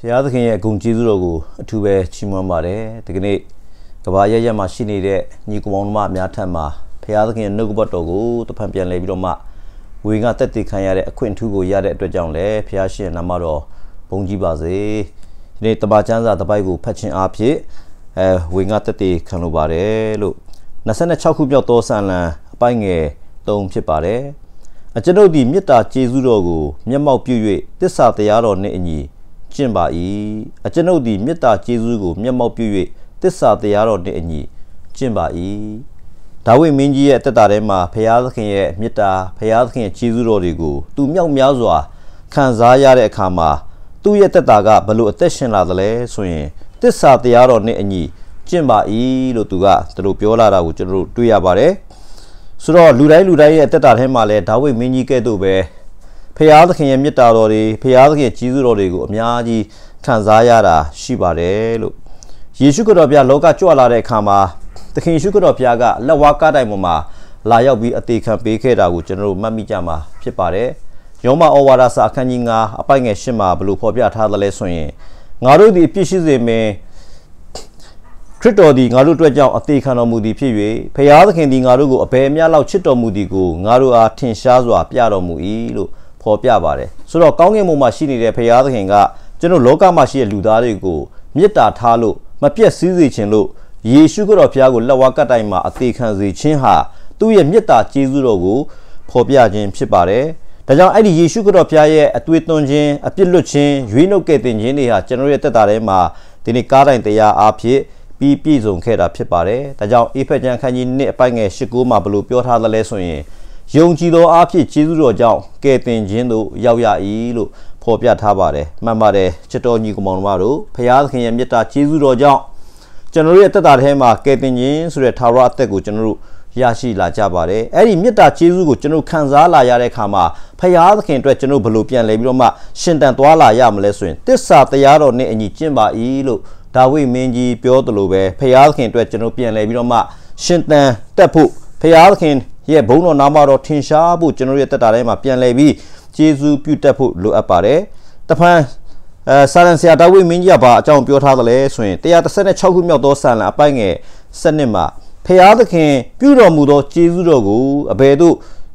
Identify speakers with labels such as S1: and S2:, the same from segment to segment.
S1: ဘုရားသခင်ရဲ့အကုန်ကျေးဇူးတော်ကိုအထူးပဲချီးမွမ်းပါတယ်ဒီကနေ့ကဘာရရမှာရှိနေတဲ့ညီကောင်တို့မအများထက်မှာဘုရားသခင်ရဲ့နှုတ်ကပတ်တော်ကိုတဖန်ပြန်လဲပြီးတော့မှဝေငါတက်တည်ခံရတဲ့အခွင့်အထူးကိုရတဲ့အတွက်ကြောင့်လည်းဘုရားရှင်နာမတော်ဘုန်းကြီးပါစေဒီနေ့တပါချမ်းစာတပိုက်ကိုဖတ်ခြင်းအားဖြင့်အဲဝေငါတက်တည်ခံလိုပါတယ်လို့26ခုမြောက်သောဆန်လံအပိုင်ငယ်3ဖြစ်ပါတယ်အကျွန်ုပ်ဒီမေတ္တာကျေးဇူးတော်ကိုမျက်မှောက်ပြု၍တစ္ဆာတရားတော်နှင့်အညီကျင့်ပါ၏အကျွန်ုပ်သည်မေတ္တာကျေးဇူးကိုမျက်မှောက်ပြု၍သစ္စာတရားတော်နှင့်အညီကျင့်ပါ၏ဒါဝိမင်းကြီးရဲ့တက်တာထဲမှာဘုရားသခင်ရဲ့မေတ္တာဘုရားသခင်ရဲ့ကျေးဇူးတော်တွေကို သူမြောက်များစွာခံစားရတဲ့အခါမှာသူ့ရဲ့တက်တာကဘလို့အသက်ရှင်လာသလဲဆိုရင်သစ္စာတရားတော်နဲ့အညီကျင့်ပါ၏လို့သူကသူတို့ပြောလာတာကိုကျွန်တော်တို့တွေ့ရပါတယ်ဆိုတော့လူတိုင်းလူတိုင်းရဲ့တက်တာထဲမှာလဲဒါဝိမင်းကြီးကဲ့သို့ပဲဖရာသခင်ရဲ့မေတ္တာတော်တွေဖရာသခင်ရဲ့ကြီးစုတော်တွေကိုအများကြီးခံစားရတာရှိပါတယ်လို့ယေရှုခရစ်တော်ပြလောကကြွလာတဲ့အခါမှာသခင်ယေရှုခရစ်တော်ပြကလက်ဝါးကားတိုင်ပေါ်မှာလာရောက်ပြီးအသေးခံပေးခဲ့တာကိုကျွန်တော်တို့မှတ်မိကြမှာဖြစ်ပါတယ်ယောမဩဝါဒစာအခန်းကြီး9အပိုင်ငယ်10မှာဘလို့ဖော်ပြထားသလဲဆိုရင်ငါတို့ဒီအပြစ်ရှိစေမင်းခရစ်တော်သည်ငါတို့အတွက်ကြောင့်အသေးခံတော်မူသည်ဖြစ်၍ဖရာသခင်သည်ငါတို့ကိုအဘယ်အများလောက်ချစ်တော်မူသည်ကိုငါတို့အားထင်ရှားစွာပြတော်မူ၏လို့ဖော်ပြပါတယ်ဆိုတော့ကောင်းကင်ဘုံမှာရှိနေတဲ့ဖရာသခင်ကကျွန်တော်လောကမှာရှိတဲ့လူသားတွေကိုမေတ္တာထားလို့မပြည့်စည်စေခြင်းလို့ယေရှုခရစ်တော်ဖရာကိုလက်ဝါးကပ်တိုင်းမှာအသေးခံစေခြင်းဟာသူ့ရဲ့မေတ္တာကျေးဇူးတော်ကိုဖော်ပြခြင်းဖြစ်ပါတယ်ဒါကြောင့်အဲ့ဒီယေရှုခရစ်တော်ဖျားရဲ့အသွေးသွင်းခြင်းအပြစ်လွတ်ခြင်းရွေးနှုတ်ကယ်တင်ခြင်းတွေဟာကျွန်တော်ရဲ့တက်တာထဲမှာဒီနေ့ကားတိုင်းတရားအားဖြင့်ပြီးပြည့်စုံခဲ့တာဖြစ်ပါတယ်။ဒါကြောင့်အေဖက်ကျမ်းခန်းကြီး1အပိုင်ငယ်19မှာဘလို့ပြောထားသလဲဆိုရင်ယုံကြည်သောအားဖြင့်ကျေးဇူးတော်ကြောင့်ကယ်တင်ခြင်းသို့ရောက်ရ၏လို့ဖော်ပြထားပါတယ်မှန်ပါတယ်ချစ်တော်ညီကောင်မတို့ဖရာသခင်ရဲ့မြတ်တာကျေးဇူးတော်ကြောင့်ကျွန်တော်ရဲ့တက်တာထဲမှာကယ်တင်ခြင်းဆိုတဲ့ထာဝရအသက်ကိုကျွန်တော်တို့ရရှိလာကြပါတယ်အဲ့ဒီမေတ္တာကျေးဇူးကိုကျွန်တော်ခံစားလာရတဲ့အခါမှာဖရာသခင်အတွက်ကျွန်တော်ဘယ်လိုပြန်လဲပြီးတော့မှရှင်တန်သွားလာရမလဲဆိုရင်တစ္ဆာတရားတော်နဲ့အညီကျင့်ပါ၏လို့ဒါဝိမင်းကြီးပြောသလိုပဲဖရာသခင်အတွက်ကျွန်တော်ပြန်လဲပြီးတော့မှရှင်တန်တက်ဖို့ဖရာသခင်ရဲ့ဘုန်းတော်နာမတော်ထင်ရှားဖို့ကျွန်တော်ရဲ့တက်တာထဲမှာပြန်လဲပြီးကျေးဇူးပြုတတ်ဖို့လိုအပ်ပါတယ်။တဖန်အဲဆာလန်ဆရာဒါဝိမင်းကြီးကဘာအကြောင်းပြောထားသလဲဆိုရင်136ခုမြောက်သောဆာလန်အပိုင်ငယ်စနစ်မှာဖျားသခင် ပြုတော်မူသောကျေးဇူးတော်ကိုအဘယ်သို့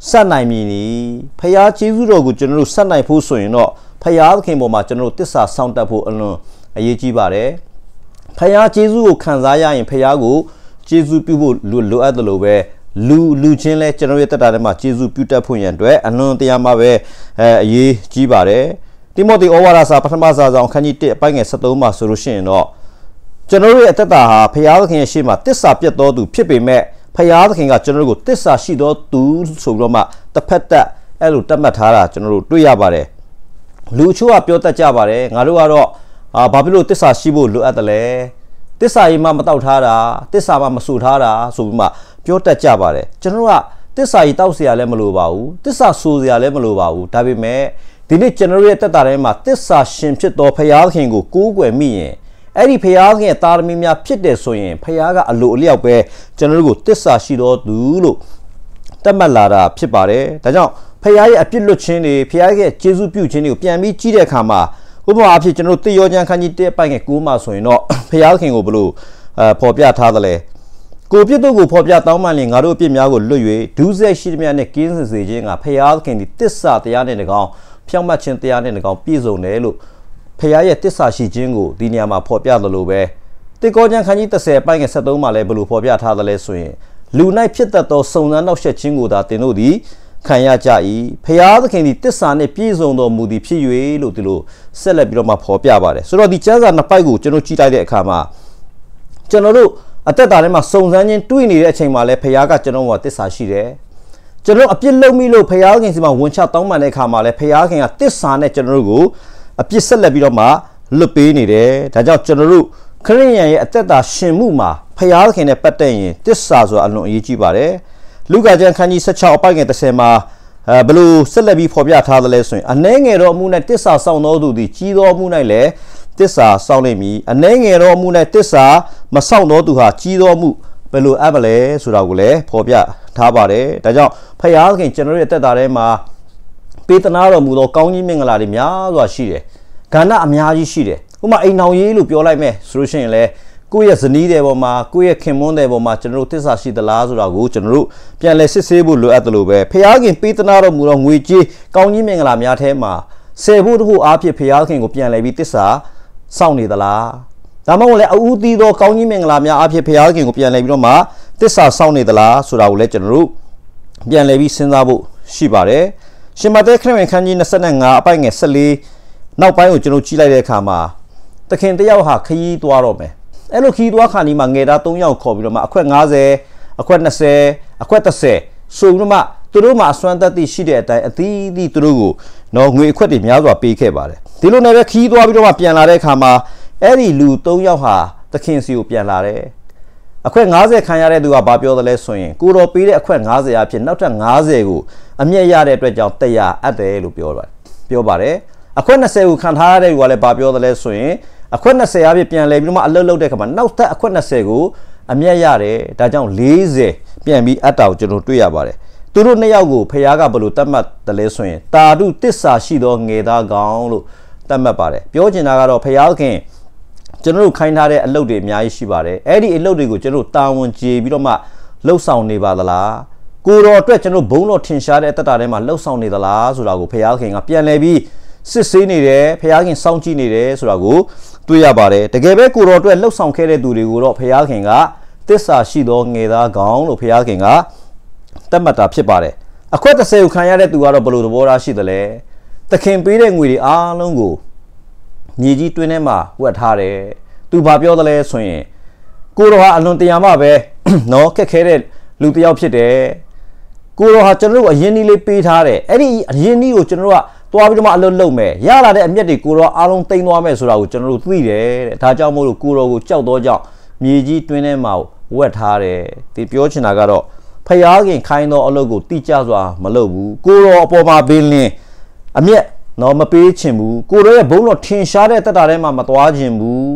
S1: ဆက်နိုင်မည်နည်းဖျားကျေးဇူးတော်ကိုကျွန်တော်တို့ဆက်နိုင်ဖို့ဆိုရင်တော့ဖျားသခင်ပေါ်မှာကျွန်တော်တို့တစ္ဆာဆောင်တတ်ဖို့အလွန်အရေးကြီးပါတယ်။ဖျားကျေးဇူးကိုခံစားရရင်ဖျားကိုကျေးဇူးပြုဖို့လိုအပ်တယ်လို့ပဲလူလူချင်းလဲကျွန်တော်ရဲ့တက်တာထဲမှာကျေစုပြုတက်ဖို့ရန်အတွက်အလွန်တရာမှပဲအဲအရေးကြီးပါတယ်တိမောသေဩဝါဒစာပထမစာဆောင်ခန်းကြီး1အပိုင်းငယ်73မှာဆိုလို့ရှိရင်တော့ကျွန်တော်တို့ရဲ့အသက်တာဟာဖရာသခင်ရဲ့ရှေ့မှာတစ္ဆာပြတ်တော်သူ ဖြစ်ပေမဲ့ဖရာသခင်က ကျွန်တော်တို့ကိုတစ္ဆာရှိတော်သူဆိုပြီးတော့မှတစ်ဖက်သက်အဲ့လိုတတ်မှတ်ထားတာကျွန်တော်တို့တွေ့ရပါတယ်လူချို့ကပြောတတ်ကြပါတယ်ငါတို့ကတော့အာဘာဖြစ်လို့တစ္ဆာရှိဖို့လိုအပ်တယ်လဲတစ္ဆာရေးမမတောက်ထားတာတစ္ဆာမမဆူထားတာဆိုပြီးမှပြောတတ်ကြပါတယ်ကျွန်တော်ကတစ္ဆာကြီးတောက်เสียလည်းမလိုပါဘူးတစ္ဆာဆူเสียလည်းမလိုပါဘူးဒါပေမဲ့ဒီနေ့ကျွန်တော်ရဲ့တက်တာထဲမှာတစ္ဆာရှင်ဖြစ်သောဖရာခင်ကိုကိုးကွယ်မိရင်အဲ့ဒီဖရာခင်ရဲ့သားသမီးများဖြစ်တယ်ဆိုရင်ဖရာကအလိုအလျောက်ပဲကျွန်တော်တို့ကိုတစ္ဆာရှိတော်သူလို့တတ်မှတ်လာတာဖြစ်ပါတယ်ဒါကြောင့်ဖရာရဲ့အပြစ်လွတ်ခြင်းတွေဖရာရဲ့ကျေးဇူးပြုခြင်းတွေကိုပြန်ပြီးကြည့်တဲ့အခါမှာဥပမာအဖြစ်ကျွန်တော်တို့တေယောကျမ်းခန်းကြီး1ပိုက်ငယ်9မှာဆိုရင်တော့ဖျားသခင်ကိုဘလို့အဖော်ပြထားသလဲကိုပြစ်တို့ကိုဖော်ပြတောင်းပန်လင်ငါတို့အပြစ်များကိုလွတ်၍ဒုစရိုက်ရှိသမျှနဲ့ကင်းစင်စေခြင်းကဖျားသခင်ဒီတစ္ဆာတရားနဲ့တကောင်ဖြောင့်မတ်ခြင်းတရားနဲ့တကောင်ပြည့်စုံတယ်လို့ဖျားရဲ့တစ္ဆာရှိခြင်းကိုဒီနေရာမှာဖော်ပြသလိုပဲတေကောကျမ်းခန်းကြီး30ပိုက်ငယ်73မှာလည်းဘလို့ဖော်ပြထားသလဲဆိုရင်လူ၌ဖြစ်တတ်သောစုံစမ်းနောက်ဆက်ခြင်းကိုသာသင်တို့သည်ခံရကြ၏ဖျားသခင်သည်တစ္ဆာနှင့်ပြည့်စုံတော်မူသည်ဖြစ်၍လို့ဒီလိုဆက်လက်ပြီးတော့မှဖော်ပြပါတယ်ဆိုတော့ဒီကျမ်းစာနှစ်ပိုက်ကိုကျွန်တော်ကြည့်လိုက်တဲ့အခါမှာကျွန်တော်တို့အသက်တာထဲမှာစုံစမ်းခြင်းတွေ့နေတဲ့အချိန်မှာလဲဖခင်ကကျွန်တော်ကတစ္ဆာရှိတယ်ကျွန်တော်အပြစ်လုပ်မိလို့ဖခင်စီမှာဝန်ချတောင်းပန်တဲ့အခါမှာလဲဖခင်ကတစ္ဆာနဲ့ကျွန်တော်တို့ကိုအပြစ်ဆက်လက်ပြီးတော့မှလွတ်ပေးနေတယ်ဒါကြောင့်ကျွန်တော်တို့ခရိယန်ရဲ့အသက်တာရှင်မှုမှာဖခင်နဲ့ပတ်သက်ရင် တစ္ဆာဆိုတာအလွန်အရေးကြီးပါတယ်လူကာကျန်ခန်းကြီး16အပိုက်ငယ်30မှာအဲဘလို့ဆက်လက်ပြီးဖော်ပြထားသလဲဆိုရင်အနှဲငယ်တော့အမှုနဲ့တစ္ဆာဆောင်တော်သူသည်ကြီးတော်မှု၌လည်းတစ္ဆာဆောင်လိမ့်မည်အနှဲငယ်တော်မှုနဲ့တစ္ဆာမဆောင်တော်သူဟာကြီးတော်မှုဘယ်လိုအပ်မလဲဆိုတာကိုလည်းဖော်ပြထားပါတယ်ဒါကြောင့်ဖယားခင်ကျွန်တော်ရဲ့တက်တာထဲမှာပေးသနာတော်မူသောကောင်းကြီးမင်္ဂလာတွေများစွာရှိတယ်။ကဏ္ဍအများကြီးရှိတယ်။ဥပမာအိမ်အောင်ရေးလို့ပြောလိုက်မယ်ဆိုလို့ရှိရင်လည်းကိုယ့်ရဲ့ဇနီးတဲ့ပေါ်မှာကိုယ့်ရဲ့ခင်မွန်းတဲ့ပေါ်မှာကျွန်တော်တို့တစ္ဆာရှိသလားဆိုတာကိုကျွန်တော်တို့ပြန်လည်စစ်ဆေးဖို့လိုအပ်တယ်လို့ပဲဖျားခင်ပေးသနာတော်မူသောငွေကြေးကောင်းကြီးမင်္ဂလာများထဲမှာဆယ်ဖို့တဖို့အားဖြင့်ဖျားခင်ကိုပြန်လည်ပြီးတစ္ဆာစောင့်နေသလားဒါမှမဟုတ်လည်းအူးသီးသောကောင်းကြီးမင်္ဂလာများအားဖြင့်ဖျားခင်ကိုပြန်လည်ပြီးတော့မှတစ္ဆာစောင့်နေသလားဆိုတာကိုလည်းကျွန်တော်တို့ပြန်လည်ပြီးစဉ်းစားဖို့ရှိပါတယ်ရှင်မသက်ခရစ်ဝင်ခန်းကြီး25အပိုင်ငယ်14နောက်ပိုင်းကိုကျွန်တော်ကြည့်လိုက်တဲ့အခါမှာသခင်တယောက်ဟာခရီးသွားတော့မယ်အဲ့လိုခီးသွားခါနီးမှာငယ်သား၃ယောက်ခေါ်ပြီးတော့မှအခွက်90အခွက်20အခွက်30ဆိုပြီးတော့မှသူတို့မှာအစွမ်းသက်သိရှိတဲ့အတိုင်းအသီးသီးသူတို့ကိုနော်ငွေအခွက်တွေများစွာပေးခဲ့ပါတယ်ဒီလိုနဲ့ပဲခီးသွားပြီးတော့မှပြန်လာတဲ့အခါမှာအဲ့ဒီလူ၃ယောက်ဟာသခင်စီကိုပြန်လာတယ်အခွက်90ခံရတဲ့သူကဘာပြောသလဲဆိုရင်ကိုတော်ပေးတဲ့အခွက်90အဖြစ်နောက်ထပ်90ကိုအမျက်ရတဲ့အတွက်ကြောင့်တက်ရအပ်တယ်လို့ပြောပါတယ်ပြောပါတယ်အခွင့်20ကိုခံထားရတဲ့လူကလည်းဗာပြောတယ်လဲဆိုရင်အခွင့်20အပြည့်ပြန်လဲပြီးတော့မှအလုတ်လုတ်တဲ့ခါမှာနောက်သက်အခွင့်20ကိုအမျက်ရတယ်ဒါကြောင့်40ပြန်ပြီးအတ္တကိုကျွန်တော်တွေ့ရပါတယ်သူတို့နှစ်ယောက်ကိုဖះကဘလို့တတ်မှတ်တယ်လဲဆိုရင်တာတုတစ္ဆာရှိသောငယ်သားကောင်လို့တတ်မှတ်ပါတယ်ပြောချင်တာကတော့ဖះခင်ကျွန်တော်တို့ခိုင်းထားတဲ့အလုပ်တွေအများကြီးရှိပါတယ်အဲ့ဒီအလုပ်တွေကိုကျွန်တော်တာဝန်ကျေပြီးတော့မှလှုပ်ဆောင်နေပါသလားကိုတော်အတွက်ကျွန်တော်ဘုံတော်ထင်ရှားတဲ့အတ္တထဲမှာလှုပ်ဆောင်နေသလားဆိုတာကိုဖះခင်ကပြန်လဲပြီးစစ်ဆေးနေတယ်ဖျားခင်စောင့်ကြည့်နေတယ်ဆိုတာကိုတွေ့ရပါတယ်တကယ်ပဲကိုတော်အတွက်လှုပ်ဆောင်ခဲ့တဲ့သူတွေကိုတော့ဖျားခင်ကတစ္ဆာရှိသောငယ်သားကောင်လို့ဖျားခင်ကတတ်မှတ်တာဖြစ်ပါတယ်အခွက်30ကိုခံရတဲ့သူကတော့ဘယ်လိုသဘောထားရှိသလဲသခင်ပေးတဲ့ငွေတွေအားလုံးကိုမြေကြီးတွင်းထဲမှာဝက်ထားတယ်သူဘာပြောသလဲဆိုရင် ကိုတော်ဟာအလွန်တရာမှပဲเนาะခက်ခဲတဲ့လူတစ်ယောက်ဖြစ်တယ်ကိုတော်ဟာကျွန်တော်တို့အရင်နီးလေးပေးထားတယ်အဲ့ဒီအရင်နီးကိုကျွန်တော်တို့ကသွားပြီးတော့မှအလုပ်လုပ်မယ်ရလာတဲ့အမျက်တွေကိုတော့အားလုံးသိမ်းသွားမယ်ဆိုတာကိုကျွန်တော်တို့သိတယ်တဲ့ဒါကြောင့်မို့လို့ကိုတော်ကိုကြောက်တော့ကြောင့်မြေကြီးတွင်းထဲမှာဝက်ထားတယ်ဒီပြောချင်တာကတော့ဖျားခင်ခိုင်းသောအလုပ်ကိုတိကျစွာမလုပ်ဘူးကိုတော်အပေါ်မှာဘင်းလင်းအမျက်တော့မပေးချင်ဘူးကိုတော်ရဲ့ဘုံတော်ထင်ရှားတဲ့တက်တာထဲမှာမသွားချင်ဘူး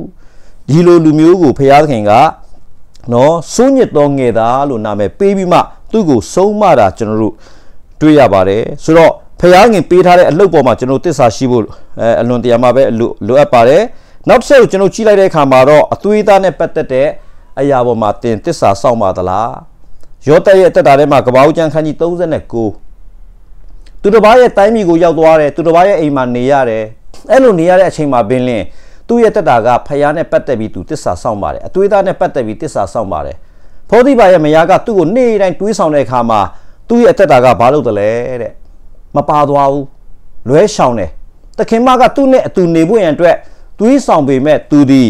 S1: ဒီလိုလူမျိုးကိုဖျားခင်ကနော်စိုးညစ်တော်ငယ်သားလို့နာမည်ပေးပြီးမှသူ့ကိုဆုံးမတာကျွန်တော်တို့တွေ့ရပါတယ်ဆိုတော့ဖျားငင်ပေးထားတဲ့အလုပ်ပေါ်မှာကျွန်တော်တစ္ဆာရှိဖို့အဲအလွန်တရာမှပဲလိုအပ်ပါတယ်နောက်တစ်ချက်ကိုကျွန်တော်ကြည့်လိုက်တဲ့အခါမှာတော့အသွေးသားနဲ့ပတ်သက်တဲ့အရာပေါ်မှာတင်တစ္ဆာစောင့်ပါသလားယောသက်ရဲ့တက်တာထဲမှာကဘာဦးကျန်ခန်းကြီး39သူတစ်ပါးရဲ့တိုင်းပြည်ကိုရောက်သွားတယ်သူတစ်ပါးရဲ့အိမ်မှာနေရတယ်အဲ့လိုနေရတဲ့အချိန်မှာဘင်းလင်းသူ့ရဲ့တက်တာကဖျားနဲ့ပတ်သက်ပြီးသူတစ္ဆာစောင့်ပါတယ်အသွေးသားနဲ့ပတ်သက်ပြီးတစ္ဆာစောင့်ပါတယ်ဖောသိပါရဲ့မယားကသူ့ကိုနေ့တိုင်းတွေးဆောင်တဲ့အခါမှာသူ့ရဲ့အသက်တာကဘာလုပ်တယ်လဲတဲ့မပါသွားဘူးလွဲရှောင်တယ်သခင်မကသူ့နဲ့အတူနေဖို့ရန်အတွက်သွေးဆောင်ပေမဲ့သူသည်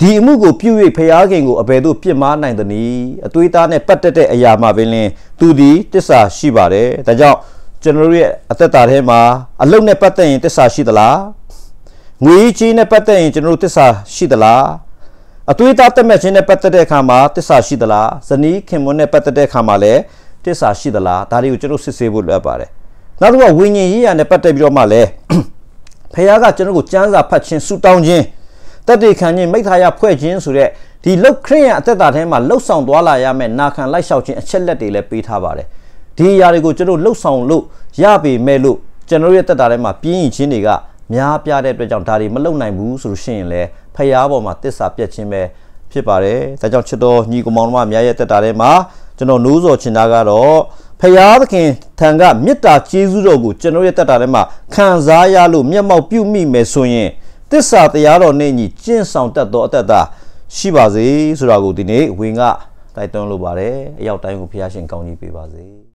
S1: ဒီအမှုကိုပြု၍ဖျားခင်ကိုအဘယ်သို့ပြစ်မှားနိုင်သနည်းအသွေးသားနဲ့ပတ်သက်တဲ့အရာမှာပင်လင်သူသည်တစ္ဆာရှိပါတယ်ဒါကြောင့်ကျွန်တော်ရဲ့အသက်တာထဲမှာ အလုတ်နဲ့ပတ်သက်ရင်တစ္ဆာရှိသလားငွေကြီးနဲ့ပတ်သက်ရင်ကျွန်တော်တစ္ဆာရှိသလားအသွေးသားတက်မှတ်ခြင်းနဲ့ပတ်သက်တဲ့အခါမှာတစ္ဆာရှိသလားဇနီးခင်မွန်းနဲ့ပတ်သက်တဲ့အခါမှာလည်းတစ္ဆာရှိသလားဒါတွေကိုကျွန်တော်စစ်ဆေးဖို့လိုအပ်ပါတယ်နောက်တစ်ခုကဝိညာဉ်ရေးရနဲ့ပတ်သက်ပြီးတော့မှလည်းဖခင်ကကျွန်တော်ကိုစံစာဖတ်ခြင်းဆူတောင်းခြင်းတတ်တေခံခြင်းမိသားရဖွဲ့ခြင်းဆိုတဲ့ဒီလုတ်ခရိယံအသက်တာထဲမှာလှုပ်ဆောင်သွားလာရမယ့်နာခံလိုက်လျှောက်ခြင်းအချက်လက်တွေလည်းပေးထားပါတယ်ဒီအရာတွေကိုကျွန်တော်လှုပ်ဆောင်လို့ရပေမဲ့လို့ကျွန်တော်ရဲ့တက်တာထဲမှာပြင်းရင်ချင်းတွေကများပြားတဲ့အတွက်ကြောင့်ဒါတွေမလုံနိုင်ဘူးဆိုလို့ရှိရင်လည်းဖျားပေါ်မှာတစ္ဆာပြက်ခြင်းပဲဖြစ်ပါတယ်ဒါကြောင့်ချစ်တော်ညီကောင်မောင်တို့မများရဲ့တက်တာထဲမှာကျွန်တော်နိုးစော်ချင်တာကတော့ဖရာသခင်ထံကမေတ္တာကျေးဇူးတော်ကိုကျွန်တော်ရဲ့တက်တာထဲမှာခံစားရလို့မျက်မှောက်ပြုမိမယ်ဆိုရင်တစ္ဆာတရားတော်နဲ့ညီကျင့်ဆောင်တတ်သောအတ္တတာရှိပါစေဆိုတာကိုဒီနေ့ဝင်ကတိုက်တွန်းလိုပါတယ်အရောက်တိုင်းကိုဖရာရှင်ကောင်းကြီးပေးပါစေ